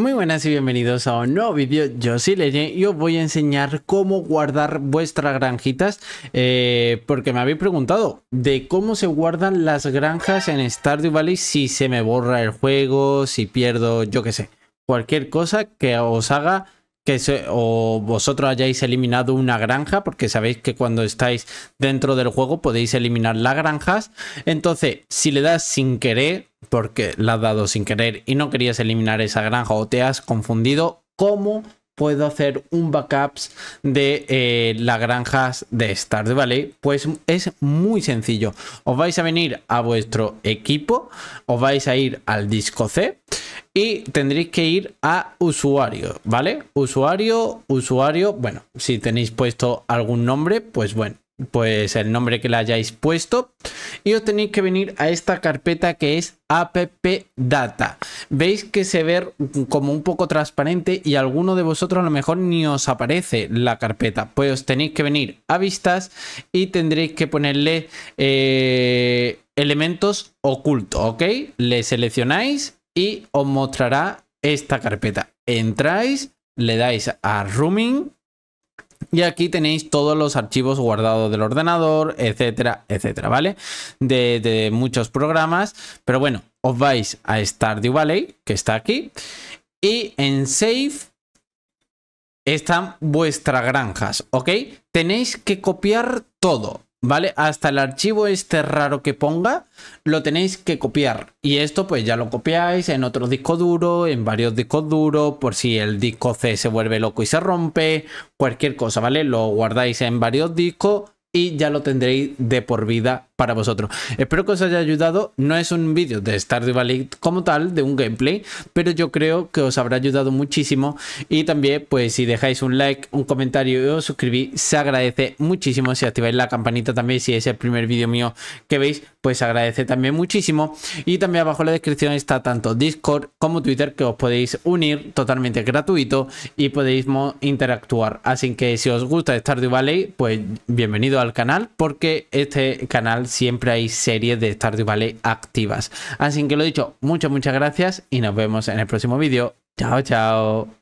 Muy buenas y bienvenidos a un nuevo vídeo, yo soy leye y os voy a enseñar cómo guardar vuestras granjitas eh, porque me habéis preguntado de cómo se guardan las granjas en Stardew Valley si se me borra el juego, si pierdo, yo qué sé, cualquier cosa que os haga que se, o vosotros hayáis eliminado una granja, porque sabéis que cuando estáis dentro del juego podéis eliminar las granjas. Entonces, si le das sin querer, porque la has dado sin querer y no querías eliminar esa granja o te has confundido, ¿cómo puedo hacer un backups de eh, las granjas de Stardew Valley? Pues es muy sencillo. Os vais a venir a vuestro equipo, os vais a ir al disco C y tendréis que ir a usuario, ¿vale? Usuario, usuario, bueno, si tenéis puesto algún nombre, pues bueno, pues el nombre que le hayáis puesto y os tenéis que venir a esta carpeta que es app data veis que se ve como un poco transparente y alguno de vosotros a lo mejor ni os aparece la carpeta pues tenéis que venir a vistas y tendréis que ponerle eh, elementos ocultos ok le seleccionáis y os mostrará esta carpeta entráis le dais a rooming y aquí tenéis todos los archivos guardados del ordenador, etcétera, etcétera, ¿vale? De, muchos programas. Pero bueno, os vais a Stardew Valley, que está aquí. Y en Save están vuestras granjas, ¿ok? Tenéis que copiar todo. ¿vale? Hasta el archivo este raro que ponga, lo tenéis que copiar. Y esto pues ya lo copiáis en otro disco duro, en varios discos duros, por si el disco C se vuelve loco y se rompe, cualquier cosa, ¿vale? Lo guardáis en varios discos y ya lo tendréis de por vida para vosotros. Espero que os haya ayudado. No es un vídeo de Stardew Valley como tal, de un gameplay, pero yo creo que os habrá ayudado muchísimo. Y también, pues si dejáis un like, un comentario y os suscribís, se agradece muchísimo. Si activáis la campanita también, si es el primer vídeo mío que veis, pues se agradece también muchísimo. Y también abajo en la descripción está tanto Discord como Twitter que os podéis unir totalmente gratuito y podéis interactuar. Así que si os gusta Stardew Valley, pues bienvenido al canal porque este canal siempre hay series de Stardew Valley activas. Así que lo dicho, muchas, muchas gracias y nos vemos en el próximo vídeo. Chao, chao.